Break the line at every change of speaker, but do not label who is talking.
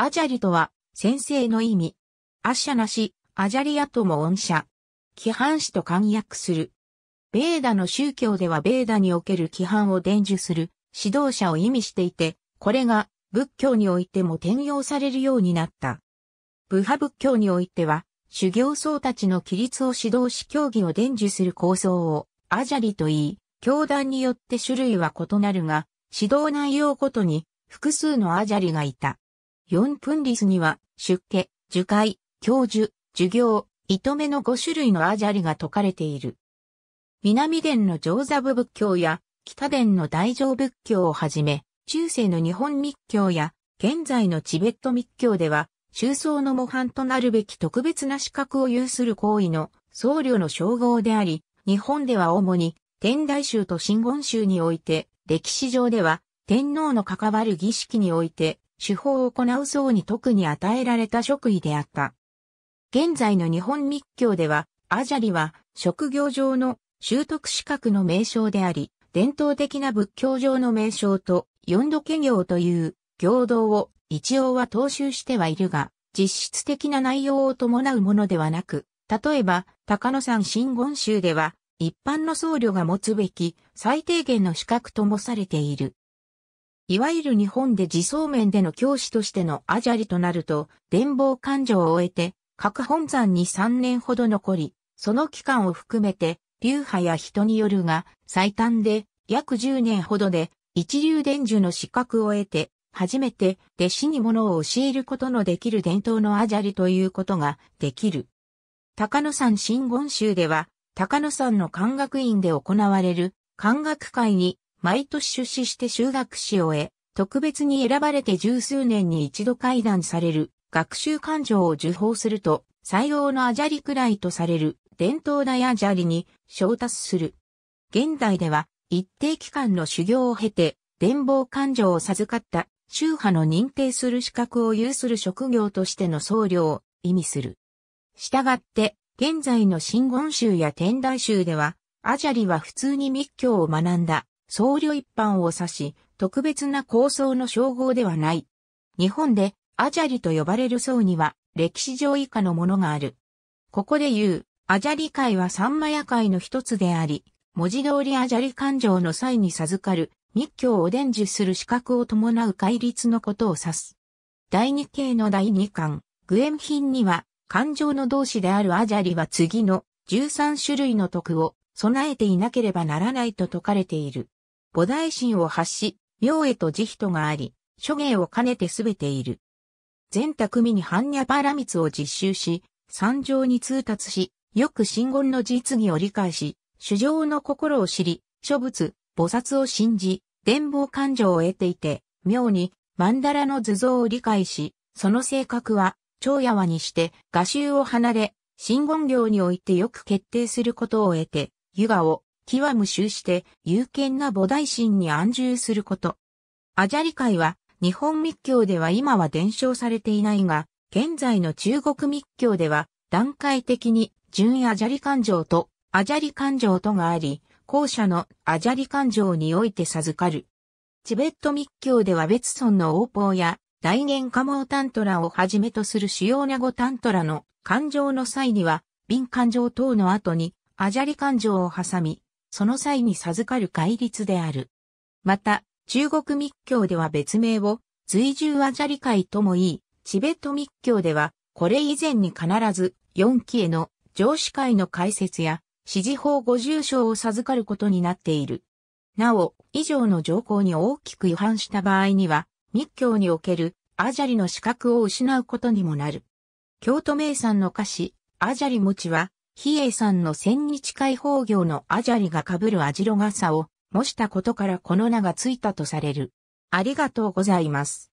アジャリとは、先生の意味。アッシャなし、アジャリアとも恩社。規範師と簡約する。ベーダの宗教ではベーダにおける規範を伝授する指導者を意味していて、これが仏教においても転用されるようになった。部派仏教においては、修行僧たちの規律を指導し教義を伝授する構想をアジャリと言い、教団によって種類は異なるが、指導内容ごとに複数のアジャリがいた。4分リスには、出家、受戒、教授、授業、糸目の5種類のアジャリが解かれている。南伝の上座部仏教や、北伝の大乗仏教をはじめ、中世の日本密教や、現在のチベット密教では、中層の模範となるべき特別な資格を有する行為の僧侶の称号であり、日本では主に天台宗と真言宗において、歴史上では天皇の関わる儀式において手法を行う層に特に与えられた職位であった。現在の日本密教では、アジャリは職業上の習得資格の名称であり、伝統的な仏教上の名称と四度家業という行動を一応は踏襲してはいるが、実質的な内容を伴うものではなく、例えば、高野山真言宗では、一般の僧侶が持つべき最低限の資格ともされている。いわゆる日本で自走面での教師としてのアジャリとなると、伝法勘定を終えて、各本山に3年ほど残り、その期間を含めて、流派や人によるが、最短で約10年ほどで、一流伝授の資格を得て、初めて弟子に物を教えることのできる伝統のアジャリということができる。高野山真言宗では、高野山の漢学院で行われる漢学会に毎年出資して修学士を得、特別に選ばれて十数年に一度会談される、学習感情を受報すると、採用のアジャリくらいとされる、伝統大アジャリに昇達する。現代では、一定期間の修行を経て、伝法感情を授かった、宗派の認定する資格を有する職業としての僧侶を意味する。したがって、現在の真言宗や天台宗では、アジャリは普通に密教を学んだ僧侶一般を指し、特別な構想の称号ではない。日本でアジャリと呼ばれる層には歴史上以下のものがある。ここで言う、アジャリ会は三マヤ会の一つであり、文字通りアジャリ感情の際に授かる密教を伝授する資格を伴う戒律のことを指す。第二系の第二巻、グエン品には、感情の同士であるアジャリは次の13種類の徳を備えていなければならないと説かれている。五大神を発し、妙へと慈悲とがあり、諸芸を兼ねてすべている。全匠に般若パラ密を実習し、三条に通達し、よく真言の実技を理解し、主情の心を知り、諸仏、菩薩を信じ、伝望感情を得ていて、妙に、曼荼羅の図像を理解し、その性格は、長やわにして、画集を離れ、真言行においてよく決定することを得て、湯河を、極無臭して、有権な菩提心に安住すること。アジャリ会は、日本密教では今は伝承されていないが、現在の中国密教では、段階的に、純アジャリ感情と、アジャリ感情とがあり、後者のアジャリ感情において授かる。チベット密教では別村の王法や、大元化毛タントラをはじめとする主要な語タントラの感情の際には、敏感情等の後に、アジャリ感情を挟み、その際に授かる戒律である。また、中国密教では別名を、随従アジャリ会ともいい、チベット密教では、これ以前に必ず、四期への上司会の解説や、指示法五重章を授かることになっている。なお、以上の条項に大きく違反した場合には、密教におけるアジャリの資格を失うことにもなる。京都名産の菓子、アジャリ餅は、比叡山の千日解放業のアジャリが被るアジロガサを模したことからこの名がついたとされる。ありがとうございます。